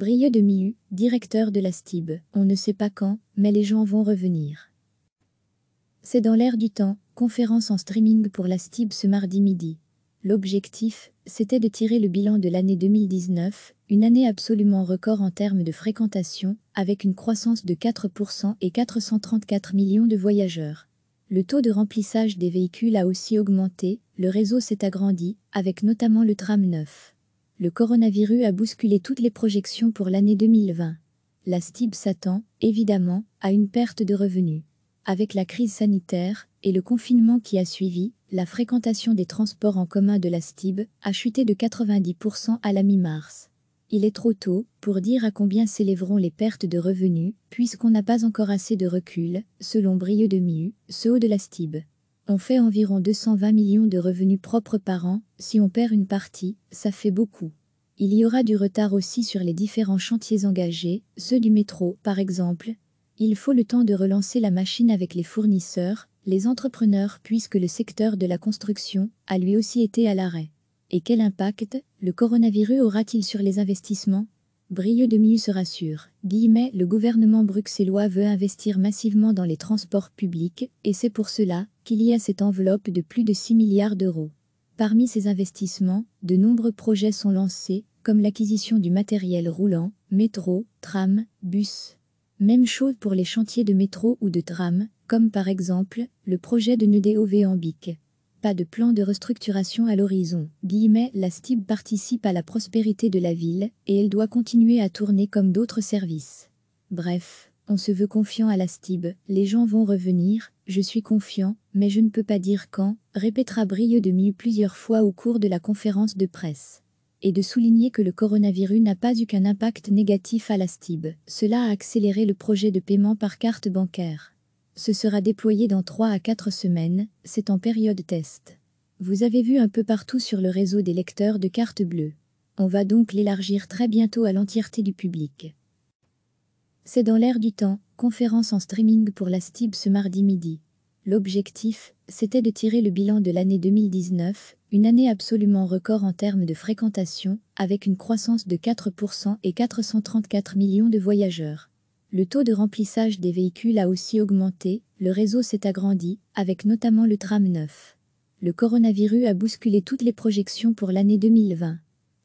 Brieux de Miu, directeur de la STIB. On ne sait pas quand, mais les gens vont revenir. C'est dans l'air du temps, conférence en streaming pour la STIB ce mardi midi. L'objectif, c'était de tirer le bilan de l'année 2019, une année absolument record en termes de fréquentation, avec une croissance de 4% et 434 millions de voyageurs. Le taux de remplissage des véhicules a aussi augmenté, le réseau s'est agrandi, avec notamment le tram 9. Le coronavirus a bousculé toutes les projections pour l'année 2020. La STIB s'attend, évidemment, à une perte de revenus. Avec la crise sanitaire et le confinement qui a suivi, la fréquentation des transports en commun de la STIB a chuté de 90% à la mi-mars. Il est trop tôt pour dire à combien s'élèveront les pertes de revenus, puisqu'on n'a pas encore assez de recul, selon Brieux de Miu, ce haut de la STIB. On fait environ 220 millions de revenus propres par an, si on perd une partie, ça fait beaucoup. Il y aura du retard aussi sur les différents chantiers engagés, ceux du métro par exemple. Il faut le temps de relancer la machine avec les fournisseurs, les entrepreneurs puisque le secteur de la construction a lui aussi été à l'arrêt. Et quel impact le coronavirus aura-t-il sur les investissements Brieux de Mieux se rassure. Guillemets, le gouvernement bruxellois veut investir massivement dans les transports publics, et c'est pour cela qu'il y a cette enveloppe de plus de 6 milliards d'euros. Parmi ces investissements, de nombreux projets sont lancés, comme l'acquisition du matériel roulant, métro, tram, bus. Même chose pour les chantiers de métro ou de tram, comme par exemple le projet de Nudeo-Véambic. Pas de plan de restructuration à l'horizon. Guillemets, la STIB participe à la prospérité de la ville et elle doit continuer à tourner comme d'autres services. Bref, on se veut confiant à la STIB, les gens vont revenir, je suis confiant, mais je ne peux pas dire quand, répétera Brieux de mieux plusieurs fois au cours de la conférence de presse. Et de souligner que le coronavirus n'a pas eu qu'un impact négatif à la STIB, cela a accéléré le projet de paiement par carte bancaire. Ce sera déployé dans 3 à 4 semaines, c'est en période test. Vous avez vu un peu partout sur le réseau des lecteurs de cartes bleues. On va donc l'élargir très bientôt à l'entièreté du public. C'est dans l'air du temps, conférence en streaming pour la STIB ce mardi midi. L'objectif, c'était de tirer le bilan de l'année 2019, une année absolument record en termes de fréquentation, avec une croissance de 4% et 434 millions de voyageurs. Le taux de remplissage des véhicules a aussi augmenté, le réseau s'est agrandi, avec notamment le tram 9. Le coronavirus a bousculé toutes les projections pour l'année 2020.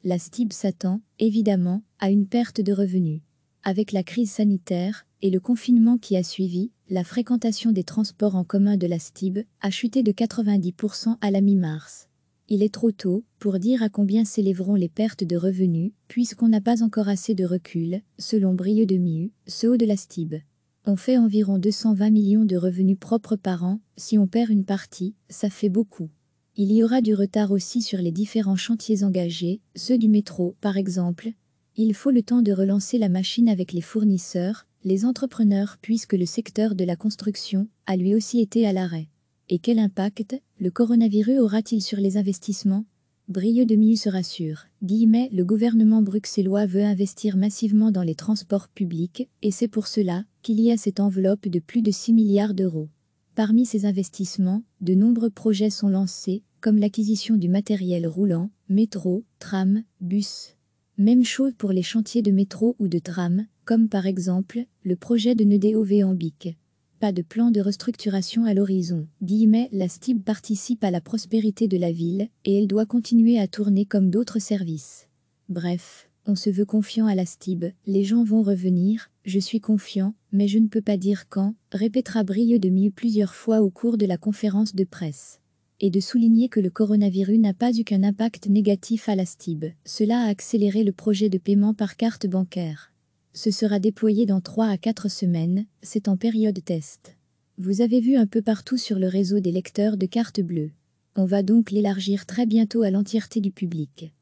La STIB s'attend, évidemment, à une perte de revenus. Avec la crise sanitaire et le confinement qui a suivi, la fréquentation des transports en commun de la STIB a chuté de 90% à la mi-mars. Il est trop tôt pour dire à combien s'élèveront les pertes de revenus, puisqu'on n'a pas encore assez de recul, selon Brieux de Miu, haut e de la STIB. On fait environ 220 millions de revenus propres par an, si on perd une partie, ça fait beaucoup. Il y aura du retard aussi sur les différents chantiers engagés, ceux du métro par exemple. Il faut le temps de relancer la machine avec les fournisseurs, les entrepreneurs puisque le secteur de la construction a lui aussi été à l'arrêt. Et quel impact le coronavirus aura-t-il sur les investissements de Mille se rassure. Guillemets, le gouvernement bruxellois veut investir massivement dans les transports publics et c'est pour cela qu'il y a cette enveloppe de plus de 6 milliards d'euros. Parmi ces investissements, de nombreux projets sont lancés, comme l'acquisition du matériel roulant, métro, tram, bus, même chose pour les chantiers de métro ou de tram, comme par exemple le projet de Nedeo Véambic. Pas de plan de restructuration à l'horizon. Guillemets, la STIB participe à la prospérité de la ville et elle doit continuer à tourner comme d'autres services. Bref, on se veut confiant à la STIB, les gens vont revenir, je suis confiant, mais je ne peux pas dire quand, répétera Brieux de Mille plusieurs fois au cours de la conférence de presse et de souligner que le coronavirus n'a pas eu qu'un impact négatif à la STIB. Cela a accéléré le projet de paiement par carte bancaire. Ce sera déployé dans 3 à 4 semaines, c'est en période test. Vous avez vu un peu partout sur le réseau des lecteurs de cartes bleues. On va donc l'élargir très bientôt à l'entièreté du public.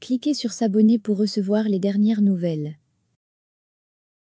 Cliquez sur s'abonner pour recevoir les dernières nouvelles.